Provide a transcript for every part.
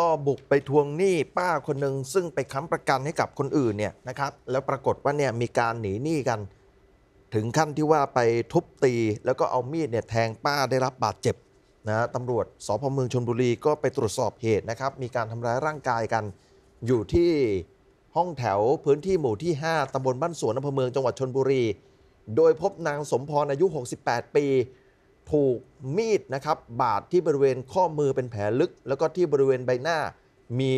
ก็บุกไปทวงหนี้ป้าคนหนึ่งซึ่งไปค้ำประกันให้กับคนอื่นเนี่ยนะครับแล้วปรากฏว่าเนี่ยมีการหนีหนี้กันถึงขั้นที่ว่าไปทุบตี แล้วก็เอามีดเนี่ยแทงป้าได้รับบาดเจ็บนะตำรวจสพเมืองชนบุรีก็ไปตรวจสอบเหตุนะครับมีการทำร้ายร่างกายกันอยู่ที่ห้องแถวพื้นที่หมู่ที่ 5ตำบลบ้านสวนอำเภอเมืองจังหวัดชนบุรี โดยพบนางสมพรอายุ 68 ปีถูกมีดนะครับบาดที่บริเวณข้อมือเป็นแผลลึก แล้วก็ที่บริเวณใบหน้า มี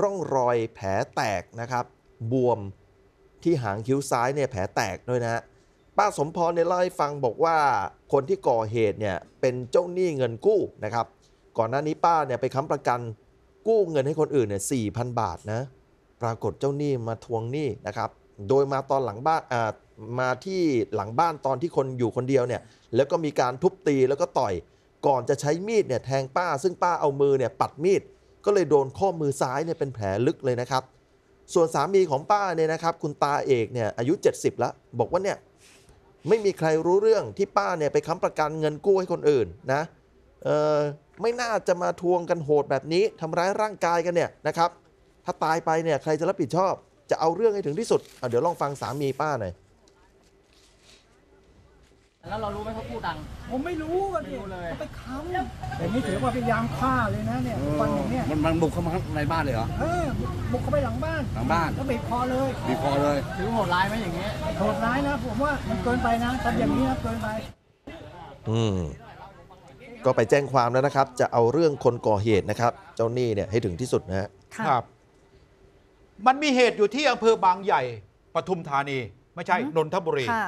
ร่องรอยแผลแตกนะครับบวมที่หางคิ้วซ้ายเนี่ยแผลแตกด้วยนะป้าสมพรเนี่ยเล่าให้ฟังบอกว่าคนที่ก่อเหตุเนี่ยเป็นเจ้าหนี้เงินกู้นะครับ ก่อนหน้านี้ป้าเนี่ยไปค้ำประกันกู้เงินให้คนอื่นเนี่ยสี่พันบาทนะปรากฏเจ้าหนี้มาทวงหนี้นะครับโดยมาตอนหลังบ้านมาที่หลังบ้านตอนที่คนอยู่คนเดียวเนี่ย แล้วก็มีการทุบตีแล้วก็ต่อย ก่อนจะใช้มีดเนี่ยแทงป้าซึ่งป้าเอามือเนี่ยปัดมีด ก็เลยโดนข้อมือซ้ายเนี่ยเป็นแผลลึกเลยนะครับ ส่วนสามีของป้าเนี่ยนะครับคุณตาเอกเนี่ยอายุ 70แล้วบอกว่าเนี่ยไม่มีใครรู้เรื่องที่ป้าเนี่ยไปค้ำประกันเงินกู้ให้คนอื่นนะเออไม่น่าจะมาทวงกันโหดแบบนี้ทำร้ายร่างกายกันเนี่ยนะครับ ถ้าตายไปเนี่ยใครจะรับผิดชอบ จะเอาเรื่องให้ถึงที่สุดเเดี๋ยวลองฟังสามีป้าหน่อยแล้วเรารู้ไหมเขาพูดดัง ผมไม่รู้กันดิเลยเขาไปค้ำแต่นี่ถือว่าพยายามฆ่าเลยนะเนี่ยวันอย่างเนี้ยมันมันบุกเข้ามาในบ้านเลยเหรอเออบุกเข้าไปหลังบ้านหลังบ้านแล้วบีบคอเลยบีบคอเลยถือโหดร้ายไหมอย่างเงี้ยโหดร้ายนะผมว่ามันเกินไปนะทำอย่างนี้นะเกินไป อืมก็ไปแจ้งความแล้วนะครับ จะเอาเรื่องคนก่อเหตุนะครับ เจ้าหนี้เนี่ยให้ถึงที่สุดนะคครับมันมีเหตุอยู่ที่อำเภอบางใหญ่ปทุมธานี ไม่ใช่นนทบุรีค่ะ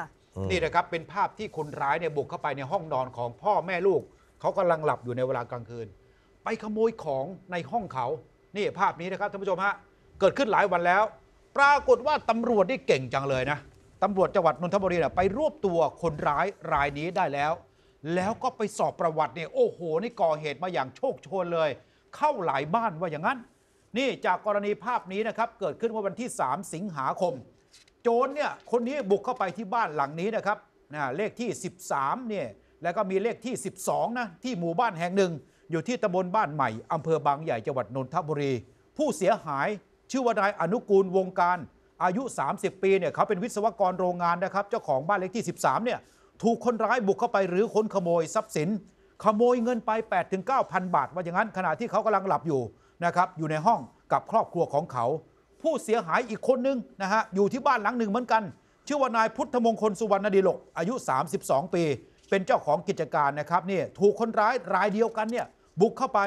นี่นะครับเป็นภาพที่คนร้ายเนี่ยบุกเข้าไปในห้องนอนของพ่อแม่ลูก เขากำลังหลับอยู่ในเวลากลางคืน ไปขโมยของในห้องเขา นี่ภาพนี้นะครับท่านผู้ชมฮะ เกิดขึ้นหลายวันแล้ว ปรากฏว่าตำรวจไี่เก่งจังเลยนะตำรวจจังหวัดนนทบุรีไปรวบตัวคนร้ายรายนี้ได้แล้ว แล้วก็ไปสอบประวัติเนี่ยโอ้โห นี่ก่อเหตุมาอย่างโชคโชนเลย เข้าหลายบ้านว่าอย่างนั้น นี่จากกรณีภาพนี้นะครับเกิดขึ้นเมื่อวันที่ 3 สิงหาคมโจรเนี่ยคนนี้บุกเข้าไปที่บ้านหลังนี้นะครับนะเลขที่ 13 เนี่ย แล้วก็มีเลขที่ 12 นะ ที่หมู่บ้านแห่งหนึ่ง อยู่ที่ตำบลบ้านใหม่ อำเภอบางใหญ่ จังหวัดนนทบุรี ผู้เสียหายชื่อว่านายอนุกูลวงการ อายุ 30 ปี เนี่ยเขาเป็นวิศวกรโรงงานนะครับ เจ้าของบ้านเลขที่ 13 เนี่ยถูกคนร้ายบุกเข้าไปหรือค้นขโมยทรัพย์สิน ขโมยเงินไป 8-9,000 บาท ว่าอย่างนั้นขณะที่เขากำลังหลับอยู่นะครับ อยู่ในห้องกับครอบครัวของเขาผู้เสียหายอีกคนนึงนะฮะ อยู่ที่บ้านหลังหนึ่งเหมือนกัน ชื่อว่านายพุทธมงคลสุวรรณดีลกอายุ 32 ปี เป็นเจ้าของกิจการนะครับนี่ถูกคนร้ายรายเดียวกันเนี่ย บุกเข้าไป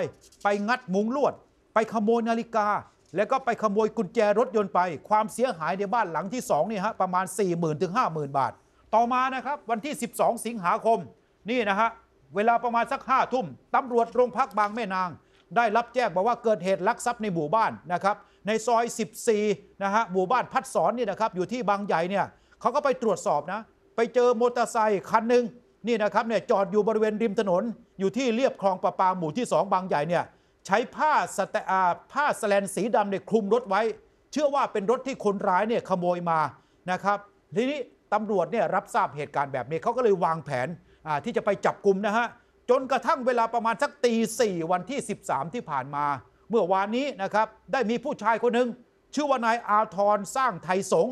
ไปงัดมุงลวด ไปขโมยนาฬิกา แล้วก็ไปขโมยกุญแจรถยนต์ไปความเสียหายในบ้านหลังที่2นี่ฮะประมาณ 4 0 0 0 0ื่นถึงห้าหมบาท ต่อมานะครับวันที่ 12 สิงหาคมนี่นะฮะเวลาประมาณสักห้าทุ่มตำรวจโรงพักบางแม่นางได้รับแจ้งบอกว่าเกิดเหตุลักทรัพย์ในหมู่บ้านนะครับในซอย 14 นะฮะหมู่บ้านพัดสอนนี่นะครับ อยู่ที่บางใหญ่เนี่ยเขาก็ไปตรวจสอบนะไปเจอมอเตอร์ไซค์คันหนึ่งนี่นะครับเนี่ยจอดอยู่บริเวณริมถนน อยู่ที่เรียบคลองประปาหมู่ที่ 2 บางใหญ่เนี่ยใช้ผ้าสแตผ้าสแลนสีดำเนี่ยคลุมรถไว้ เชื่อว่าเป็นรถที่คนร้ายเนี่ยขโมยมานะครับทีนี้ตำรวจเนี่ยรับทราบเหตุการณ์แบบนี้เขาก็เลยวางแผนที่จะไปจับกลุ่มนะฮะจนกระทั่งเวลาประมาณสักตีสี่วันที่ 13 ที่ผ่านมา เมื่อวานนี้นะครับ ได้มีผู้ชายคนหนึ่งชื่อว่านายอาทรสร้างไทยสง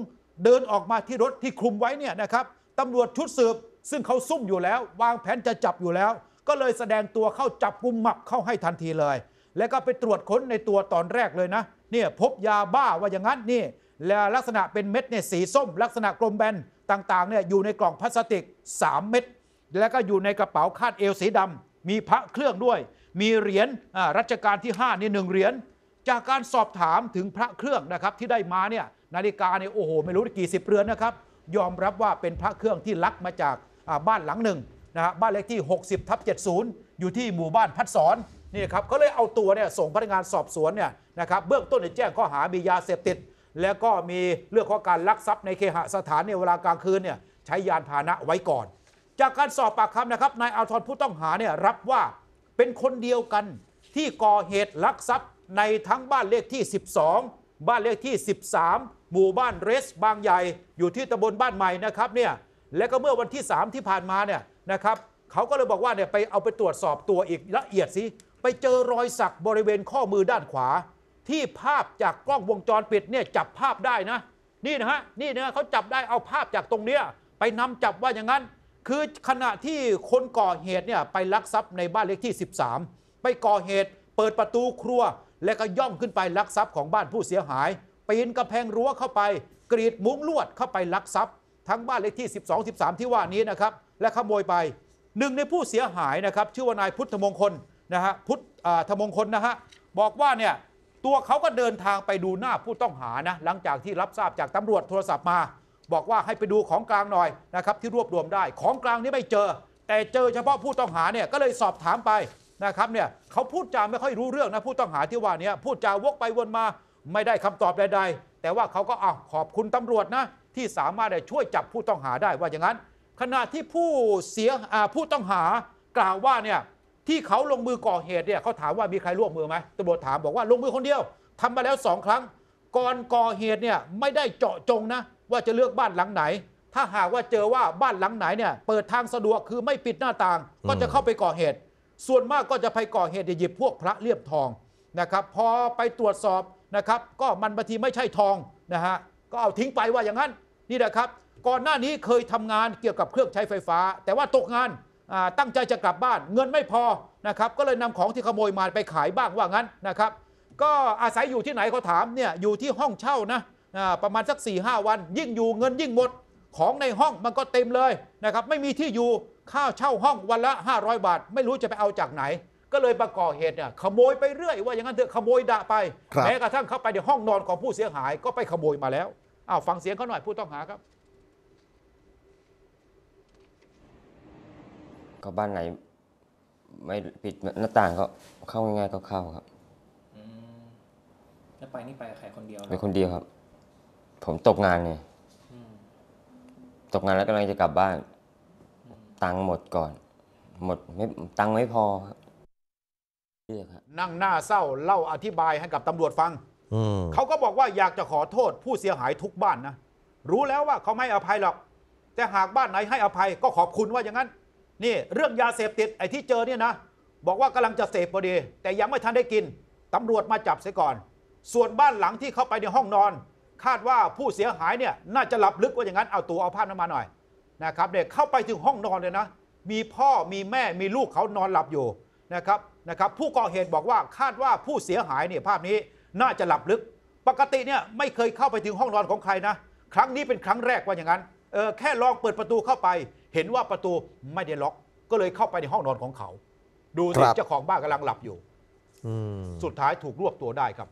เดินออกมาที่รถที่คลุมไว้เนี่ยนะครับตำรวจชุดสืบซึ่งเขาซุ่มอยู่แล้ว วางแผนจะจับอยู่แล้ว ก็เลยแสดงตัวเข้าจับกุมหมับเข้าให้ทันทีเลย แล้วก็ไปตรวจค้นในตัวตอนแรกเลยนะ เนี่ยพบยาบ้าว่าอย่างนั้นนี่แลวลักษณะเป็นเม็ดเนี่ยสีส้ม ลักษณะกลมแบนต่างๆเนี่ยอยู่ในกล่องพลาสติก3เม็ดแล้วก็อยู่ในกระเป๋าคาดเอวสีดำ มีพระเครื่องด้วย มีเหรียญรัชกาลที่5นี่หนึ่งเหรียญ จากการสอบถามถึงพระเครื่องนะครับที่ได้มาเนี่ยนาฬิกาเนี่ยโอ้โห ไม่รู้กี่สิบเรือนนะครับ ยอมรับว่าเป็นพระเครื่องที่ลักมาจากบ้านหลังหนึ่งนะฮะบบ้านเลขที่60ทับ70 อยู่ที่หมู่บ้านพัดสอนนี่ครับเขาเลยเอาตัวเนี่ยส่งพนักงานสอบสวนเนี่ยนะครับเบื้องต้นแจ้งข้อหามียาเสพติด แล้วก็มีเรื่องของการลักทรัพย์ในเคหสถานในเวลากลางคืนเนี่ยใช้ยานพาหนะไว้ก่อนจากการสอบปากคำนะครับนายอาทรผู้ต้องหาเนี่ยรับว่าเป็นคนเดียวกันที่ก่อเหตุลักทรัพย์ในทั้งบ้านเลขที่ 12 บ้านเลขที่ 13 หมู่บ้านเรส บางใหญ่ อยู่ที่ตำบลบ้านใหม่นะครับเนี่ยและก็เมื่อวันที่ 3 ที่ผ่านมาเนี่ยนะครับเขาก็เลยบอกว่าเนี่ยไปเอาไปตรวจสอบตัวอีกละเอียดสิไปเจอรอยสักบริเวณข้อมือด้านขวา ที่ภาพจากกล้องวงจรปิดเนี่ยจับภาพได้นะ นี่นะฮะนี่นะเขาจับได้เอาภาพจากตรงเนี้ยไปนำจับว่าอย่างนั้นคือ ขณะที่ คนก่อเหตุเนี่ยไป ลักทรัพย์ในบ้าน เลขที่ 13 ไปก่อเหตุเปิดประตูครัวและก็ย่อง ขึ้นไปลักทรัพย์ของบ้านผู้เสียหายปีนกระแพงรั้วเข้าไป กรีดมุ้ง ลวดเข้าไป ลักทรัพย์ทั้งบ้านเลขที่ 12 13 ที่ว่านี้นะครับและขโมยไปหนึ่งในผู้เสียหายนะครับชื่อว่านายพุทธมงคลนะฮะพุทธมงคลนะฮะบอกว่าเนี่ยตัวเขาก็เดินทางไปดูหน้าผู้ต้องหานะหลังจากที่รับทราบจากตำรวจโทรศัพท์มาบอกว่าให้ไปดูของกลางหน่อยนะครับ ที่รวบรวมได้ของกลางนี้ไม่เจอ แต่เจอเฉพาะผู้ต้องหาเนี่ย ก็เลยสอบถามไปนะครับเนี่ยเขาพูดจาไม่ค่อยรู้เรื่องนะผู้ต้องหาที่ว่านี้พูดจาวกไปวนมา ไม่ได้คำตอบใดๆ แต่ว่าเขาก็เอาขอบคุณตำรวจนะ ที่สามารถช่วยจับผู้ต้องหาได้ว่าอย่างนั้น ขณะที่ผู้เสียผู้ต้องหากล่าวว่าเนี่ยที่เขาลงมือก่อเหตุเนี่ยเขาถามว่ามีใครร่วมมือไหมตำรวจถามบอกว่าลงมือคนเดียว ทำมาแล้วสองครั้ง ก่อนก่อเหตุเนี่ยไม่ได้เจาะจงนะว่าจะเลือกบ้านหลังไหน ถ้าหากว่าเจอว่าบ้านหลังไหนเนี่ยเปิดทางสะดวกคือไม่ปิดหน้าต่าง ก็จะเข้าไปก่อเหตุ ส่วนมากก็จะไปก่อเหตุหยิบพวกพระเลียบทองนะครับ พอไปตรวจสอบนะครับ ก็มันบางทีไม่ใช่ทองนะฮะ ก็เอาทิ้งไปว่าอย่างนั้นนี่นะครับ ก่อนหน้านี้เคยทำงานเกี่ยวกับเครื่องใช้ไฟฟ้า แต่ว่าตกงานตั้งใจจะกลับบ้านเงินไม่พอนะครับ ก็เลยนำของที่ขโมยมาไปขายบ้างว่างั้นนะครับ ก็อาศัยอยู่ที่ไหนเขาถามเนี่ยอยู่ที่ห้องเช่านะประมาณสัก4ี่หวันยิ่งอยู่เงินยิ่งหมดของในห้องมันก็เต็มเลยนะครับ ไม่มีที่อยู่ข้าวเช่าห้องวันละ 500 บาท ไม่รู้จะไปเอาจากไหน ก็เลยประกอบเหตุเนี่ยขโมยไปเรื่อยว่าอย่างนั้นเถอะขโมยดะไป แม้กระทั่งเข้าไปในห้องนอนของผู้เสียหาย ก็ไปขโมยมาแล้วอ้าวฟังเสียงเขาหน่อยผู้ต้องหาครับ ก็บ้านไหน ไม่ปิดหน้าต่างก็เข้าง่ายๆก็เข้าครับแล้วไปนี่ไปกับใครคนเดียวไปคนเดียวครับผมตกงานไงตกงานแล้วกำลังจะกลับบ้าน ตังค์หมดก่อน หมดไม่ตังค์ไม่พอ นั่งหน้าเศร้า เล่าอธิบายให้กับตำรวจฟัง เขาก็บอกว่าอยากจะขอโทษผู้เสียหายทุกบ้านนะ รู้แล้วว่าเขาไม่อภัยหรอก แต่หากบ้านไหนให้อภัยก็ขอบคุณว่าอย่างนั้น นี่ เรื่องยาเสพติดไอ้ที่เจอเนี่ยนะ บอกว่ากำลังจะเสพพอดี แต่ยังไม่ทันได้กินตำรวจมาจับเสียก่อน ส่วนบ้านหลังที่เข้าไปในห้องนอนคาดว่าผู้เสียหายเนี่ย น่าจะหลับลึกว่าอย่างนั้นเอาตัวเอาภาพนั้นมาหน่อยนะครับเนี่ยเข้าไปถึงห้องนอนเลยนะมีพ่อมีแม่มีลูกเขานอนหลับอยู่นะครับนะครับ ผู้ก่อเหตุบอกว่าคาดว่าผู้เสียหายเนี่ยภาพนี้น่าจะหลับลึก ปกติเนี่ยไม่เคยเข้าไปถึงห้องนอนของใครนะครั้งนี้เป็นครั้งแรกว่าอย่างนั้นเออแค่ลองเปิดประตูเข้าไป เห็นว่าประตูไม่ได้ล็อก ก็เลยเข้าไปในห้องนอนของเขา ดูสิเจ้าของบ้านกำลังหลับอยู่สุดท้ายถูกรวบตัวได้ครับ